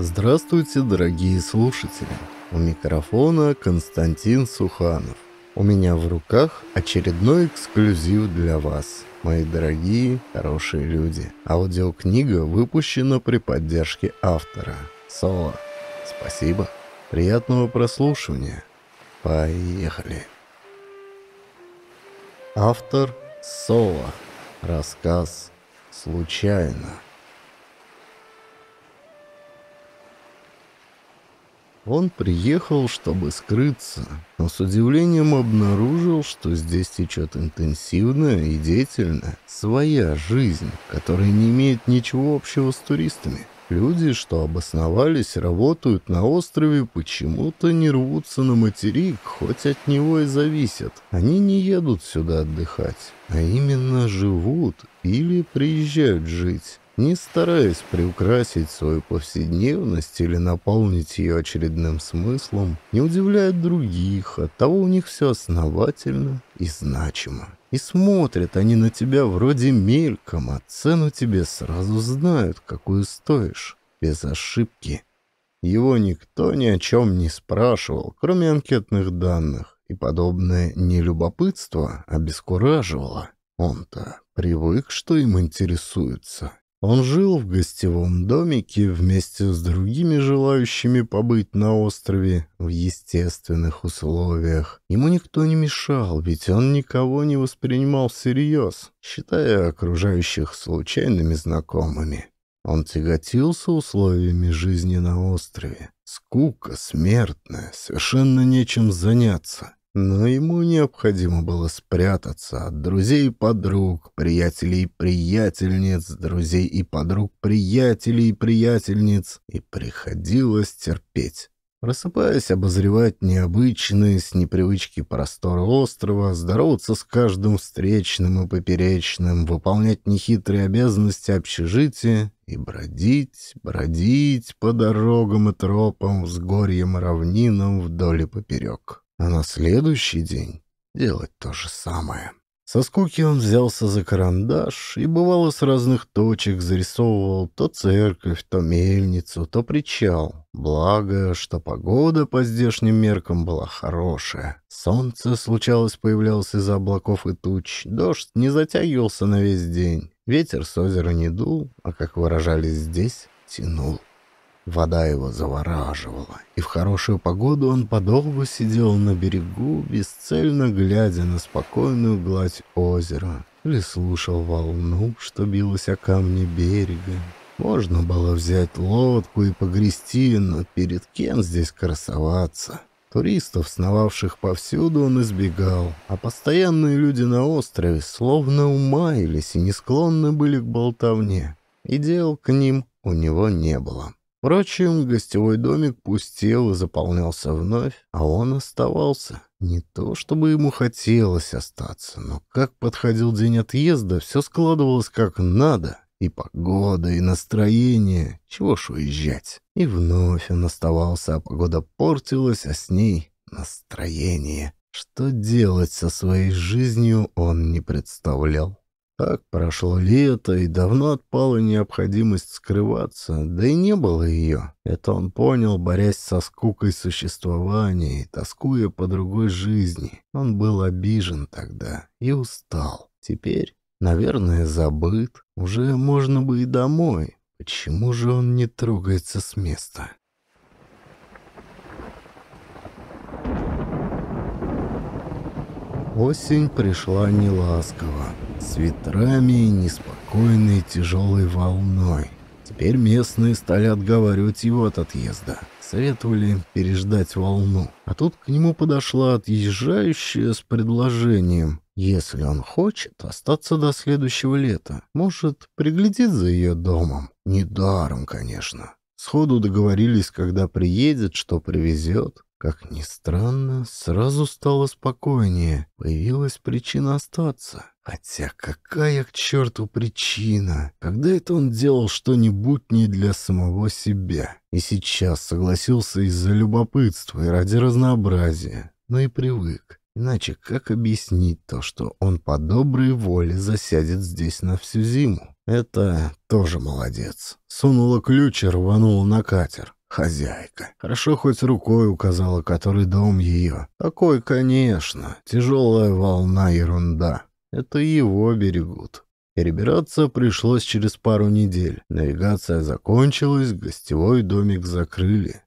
Здравствуйте, дорогие слушатели! У микрофона Константин Суханов. У меня в руках очередной эксклюзив для вас, мои дорогие, хорошие люди. Аудиокнига выпущена при поддержке автора. Соло. Спасибо. Приятного прослушивания. Поехали. Автор Соло. Рассказ «Случайно». Он приехал, чтобы скрыться, но с удивлением обнаружил, что здесь течет интенсивная и деятельная своя жизнь, которая не имеет ничего общего с туристами. Люди, что обосновались, работают на острове, почему-то не рвутся на материк, хоть от него и зависят. Они не едут сюда отдыхать, а именно живут или приезжают жить не стараясь приукрасить свою повседневность или наполнить ее очередным смыслом, не удивляют других, оттого у них все основательно и значимо. И смотрят они на тебя вроде мельком, а цену тебе сразу знают, какую стоишь, без ошибки. Его никто ни о чем не спрашивал, кроме анкетных данных, и подобное нелюбопытство обескураживало. Он-то привык, что им интересуются, он жил в гостевом домике вместе с другими желающими побыть на острове в естественных условиях. Ему никто не мешал, ведь он никого не воспринимал всерьез, считая окружающих случайными знакомыми. Он тяготился условиями жизни на острове. Скука смертная, совершенно нечем заняться. Но ему необходимо было спрятаться от друзей и подруг, приятелей и приятельниц, друзей и подруг, приятелей и приятельниц, и приходилось терпеть. Просыпаясь, обозревать необычные с непривычки просторы острова, здороваться с каждым встречным и поперечным, выполнять нехитрые обязанности общежития и бродить, бродить по дорогам и тропам, взгорьям и равнинам вдоль и поперек. А на следующий день делать то же самое. Со скуки он взялся за карандаш и, бывало, с разных точек зарисовывал то церковь, то мельницу, то причал. Благо, что погода по здешним меркам была хорошая. Солнце, случалось, появлялось из-за облаков и туч, дождь не затягивался на весь день, ветер с озера не дул, а, как выражались здесь, тянул. Вода его завораживала, и в хорошую погоду он подолгу сидел на берегу, бесцельно глядя на спокойную гладь озера или слушал волну, что билась о камни берега. Можно было взять лодку и погрести, но перед кем здесь красоваться? Туристов, сновавших повсюду, он избегал, а постоянные люди на острове словно умаялись и не склонны были к болтовне, и дел к ним у него не было. Впрочем, гостевой домик пустел и заполнялся вновь, а он оставался. Не то чтобы ему хотелось остаться, но как подходил день отъезда, все складывалось как надо. И погода, и настроение. Чего ж уезжать? И вновь он оставался, а погода портилась, а с ней настроение. Что делать со своей жизнью, он не представлял. Так прошло лето, и давно отпала необходимость скрываться, да и не было ее. Это он понял, борясь со скукой существования и тоскуя по другой жизни. Он был обижен тогда и устал. Теперь, наверное, забыт. Уже можно бы и домой. Почему же он не трогается с места? Осень пришла неласково с ветрами и неспокойной тяжелой волной. Теперь местные стали отговаривать его от отъезда. Советовали переждать волну. А тут к нему подошла отъезжающая с предложением, если он хочет, остаться до следующего лета. Может, приглядит за ее домом. Недаром, конечно. Сходу договорились, когда приедет, что привезет. Как ни странно, сразу стало спокойнее. Появилась причина остаться. Хотя какая к черту причина? Когда это он делал что-нибудь не для самого себя? И сейчас согласился из-за любопытства и ради разнообразия. Но и привык. Иначе как объяснить то, что он по доброй воле засядет здесь на всю зиму? Это тоже молодец. Сунула ключ и рванула на катер. Хозяйка. Хорошо хоть рукой указала, который дом ее. Такой, конечно. Тяжелая волна ерунда. Это его берегут. Перебираться пришлось через пару недель. Навигация закончилась, гостевой домик закрыли.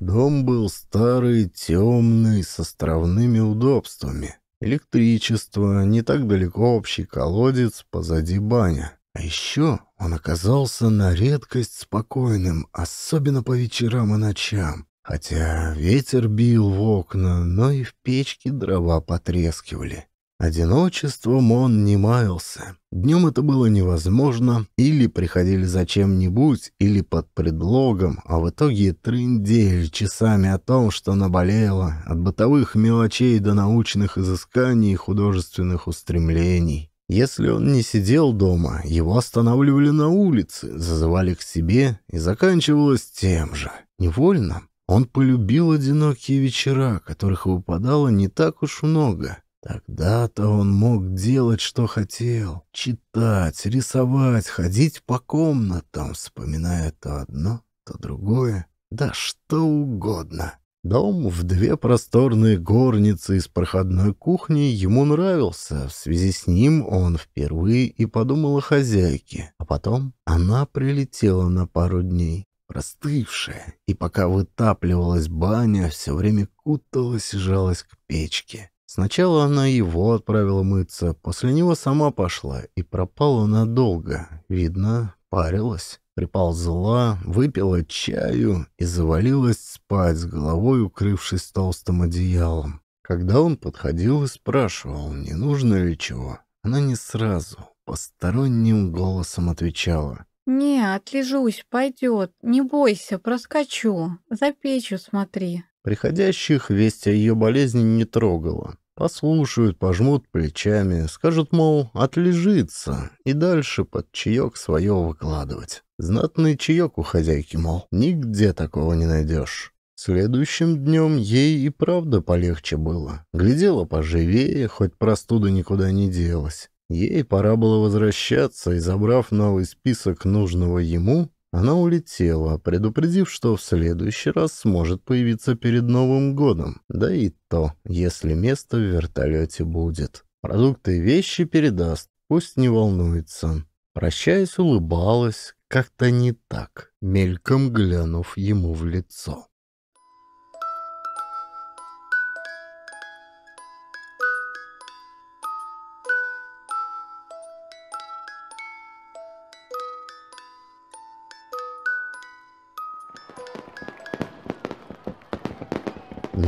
Дом был старый, темный, с островными удобствами. Электричество, не так далеко общий колодец, позади баня. А еще он оказался на редкость спокойным, особенно по вечерам и ночам. Хотя ветер бил в окна, но и в печке дрова потрескивали. Одиночеством он не маялся. Днем это было невозможно, или приходили за чем-нибудь, или под предлогом, а в итоге трындель часами о том, что наболело, от бытовых мелочей до научных изысканий и художественных устремлений. Если он не сидел дома, его останавливали на улице, зазывали к себе и заканчивалось тем же. Невольно он полюбил одинокие вечера, которых выпадало не так уж много. Тогда-то он мог делать, что хотел. Читать, рисовать, ходить по комнатам, вспоминая то одно, то другое. Да что угодно. Дом в две просторные горницы из проходной кухни ему нравился. В связи с ним он впервые и подумал о хозяйке. А потом она прилетела на пару дней, простывшая, и пока вытапливалась баня, все время куталась и жалась к печке. Сначала она его отправила мыться, после него сама пошла и пропала надолго. Видно, Парилась, приползла, выпила чаю и завалилась спать, с головой укрывшись толстым одеялом. Когда он подходил и спрашивал, не нужно ли чего, она не сразу, посторонним голосом отвечала. «Нет, лежусь, пойдет. Не бойся, проскочу. За печью смотри». Приходящих весть о ее болезни не трогала. Послушают, пожмут плечами, скажут, мол, отлежиться и дальше под чаек свое выкладывать. Знатный чаек у хозяйки, мол, нигде такого не найдешь. Следующим днем ей и правда полегче было. Глядела поживее, хоть простуда никуда не делась. Ей пора было возвращаться, и, забрав новый список нужного ему, она улетела, предупредив, что в следующий раз сможет появиться перед Новым годом. Да и то, если место в вертолете будет. Продукты и вещи передаст, пусть не волнуется. Прощаясь, улыбалась, как-то не так, мельком глянув ему в лицо.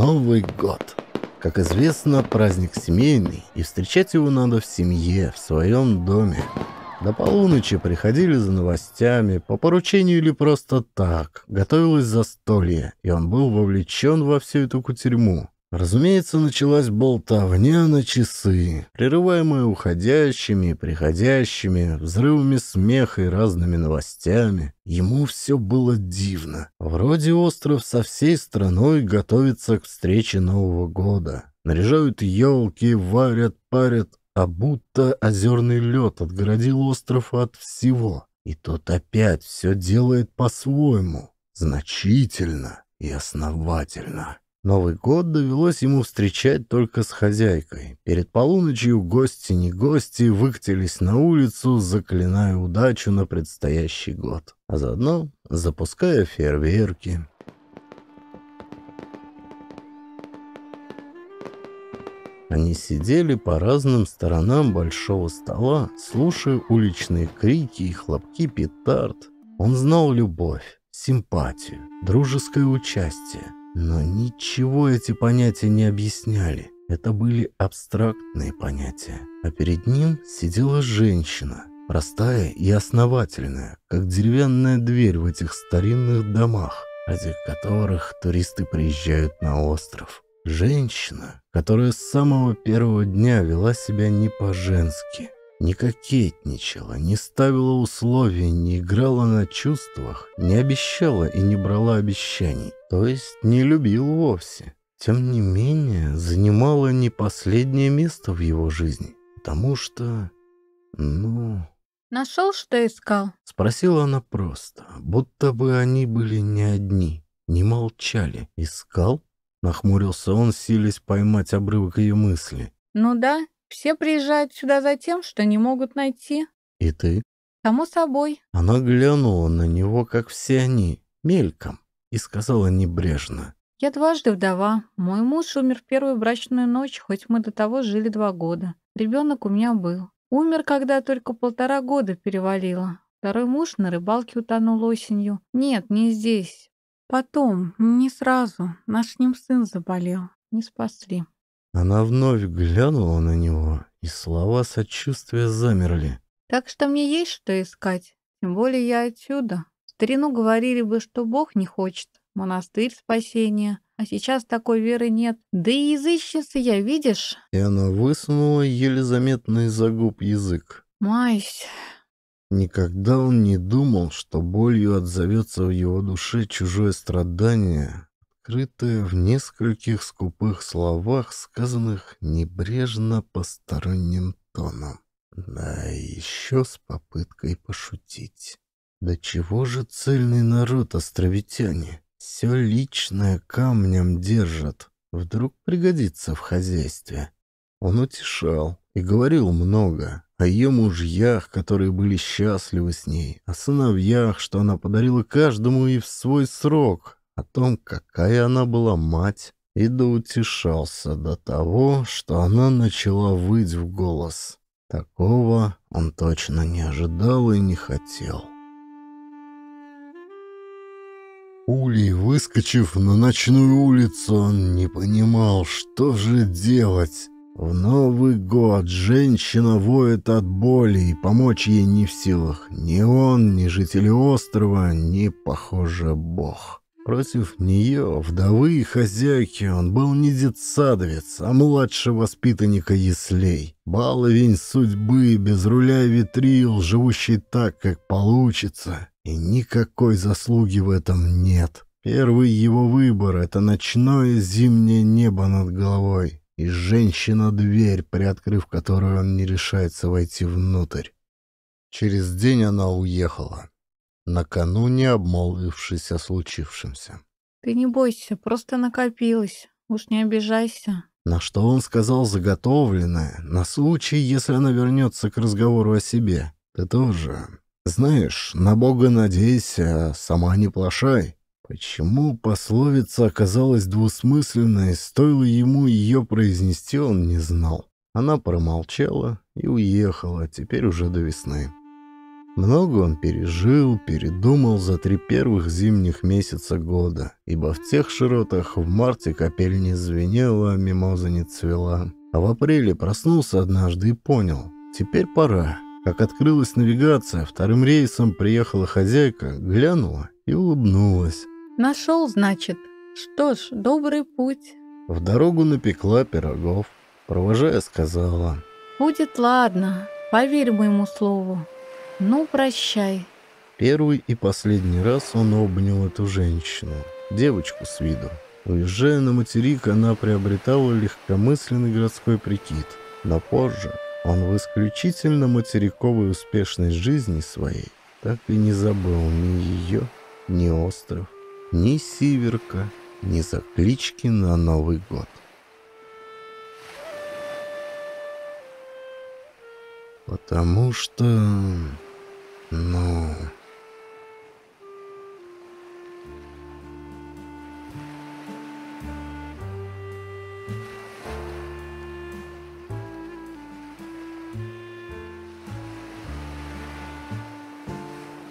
Новый год. Как известно, праздник семейный, и встречать его надо в семье, в своем доме. До полуночи приходили за новостями, по поручению или просто так. Готовилось застолье, и он был вовлечен во всю эту кутерьму. Разумеется, началась болтовня на часы, прерываемая уходящими и приходящими, взрывами смеха и разными новостями. Ему все было дивно. Вроде остров со всей страной готовится к встрече Нового года. Наряжают елки, варят, парят, а будто озерный лед отгородил остров от всего. И тот опять все делает по-своему, значительно и основательно. Новый год довелось ему встречать только с хозяйкой. Перед полуночью гости не гости выкатились на улицу, заклиная удачу на предстоящий год, а заодно запуская фейерверки. Они сидели по разным сторонам большого стола, слушая уличные крики и хлопки петард. Он знал любовь, симпатию, дружеское участие, но ничего эти понятия не объясняли. Это были абстрактные понятия. А перед ним сидела женщина, простая и основательная, как деревянная дверь в этих старинных домах, ради которых туристы приезжают на остров. Женщина, которая с самого первого дня вела себя не по-женски, не кокетничала, не ставила условий, не играла на чувствах, не обещала и не брала обещаний, то есть не любил вовсе. Тем не менее, занимала не последнее место в его жизни, потому что... ну... «Нашел, что искал?» Спросила она просто, будто бы они были не одни, не молчали. «Искал?» Нахмурился он, силясь поймать обрывок ее мысли. «Ну да, все приезжают сюда за тем, что не могут найти. И ты? Само собой. Она глянула на него, как все они, мельком, и сказала небрежно. Я дважды вдова. Мой муж умер в первую брачную ночь, хоть мы до того жили два года. Ребенок у меня был. Умер, когда только полтора года перевалило. Второй муж на рыбалке утонул осенью. Нет, не здесь. Потом, не сразу. Наш с ним сын заболел. Не спасли. Она вновь глянула на него, и слова сочувствия замерли. «Так что мне есть что искать, тем более я отсюда. В старину говорили бы, что Бог не хочет, монастырь спасения, а сейчас такой веры нет. Да и язычница я, видишь?» И она высунула еле заметный за губ язык. «Майсь!» Никогда он не думал, что болью отзовется в его душе чужое страдание, скрытое в нескольких скупых словах, сказанных небрежно посторонним тоном. Да еще с попыткой пошутить. Да чего же цельный народ островитяне? Все личное камнем держат. Вдруг пригодится в хозяйстве. Он утешал и говорил много о ее мужьях, которые были счастливы с ней, о сыновьях, что она подарила каждому и в свой срок, о том, какая она была мать, и доутешался до того, что она начала выть в голос. Такого он точно не ожидал и не хотел. Улей, выскочив на ночную улицу, он не понимал, что же делать. В Новый год женщина воет от боли, и помочь ей не в силах ни он, ни жители острова, ни, похоже, бог. Против нее, вдовы и хозяйки, он был не детсадовец, а младший воспитанника яслей. Баловень судьбы, без руля и витрил, живущий так, как получится. И никакой заслуги в этом нет. Первый его выбор — это ночное зимнее небо над головой и женщина-дверь, приоткрыв которую он не решается войти внутрь. Через день она уехала накануне обмолвившись о случившемся. «Ты не бойся, просто накопилось. Уж не обижайся». На что он сказал заготовленное, на случай, если она вернется к разговору о себе. «Ты тоже. Знаешь, на Бога надейся, а сама не плашай». Почему пословица оказалась двусмысленной, стоило ему ее произнести, он не знал. Она промолчала и уехала, теперь уже до весны. Много он пережил, передумал за три первых зимних месяца года, ибо в тех широтах в марте капель не звенела, а мимоза не цвела. А в апреле проснулся однажды и понял – теперь пора. Как открылась навигация, вторым рейсом приехала хозяйка, глянула и улыбнулась. «Нашел, значит. Что ж, добрый путь». В дорогу напекла пирогов. Провожая, сказала. «Будет ладно, поверь моему слову». Ну, прощай. Первый и последний раз он обнял эту женщину, девочку с виду. Уезжая на материк, она приобретала легкомысленный городской прикид. Но позже он в исключительно материковой успешной жизни своей так и не забыл ни ее, ни остров, ни Сиверка, ни заклички на Новый год. Потому что... Ну...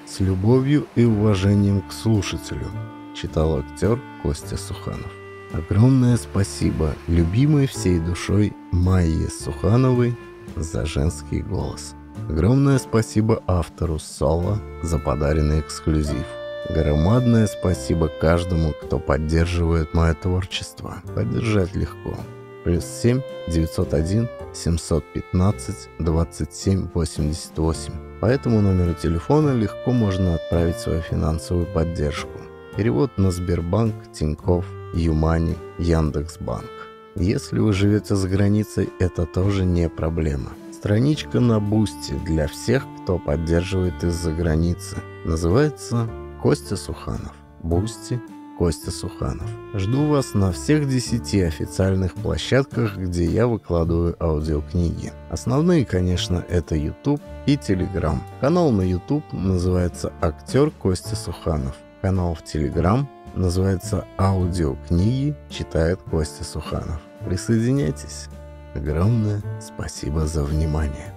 С любовью и уважением к слушателю, читал актер Костя Суханов. Огромное спасибо любимой всей душой Майе Сухановой за женский голос. Огромное спасибо автору Соло за подаренный эксклюзив. Громадное спасибо каждому, кто поддерживает мое творчество. Поддержать легко. Плюс 7 901 715 27 88. По этому номеру телефона легко можно отправить свою финансовую поддержку. Перевод на Сбербанк, Тинькофф, Юмани, Яндекс.Банк. Если вы живете за границей, это тоже не проблема. Страничка на Бусти для всех, кто поддерживает из-за границы. Называется «Костя Суханов». Бусти Костя Суханов. Жду вас на всех десяти официальных площадках, где я выкладываю аудиокниги. Основные, конечно, это YouTube и Telegram. Канал на YouTube называется «Актер Костя Суханов». Канал в Telegram называется «Аудиокниги читает Костя Суханов». Присоединяйтесь! Огромное спасибо за внимание.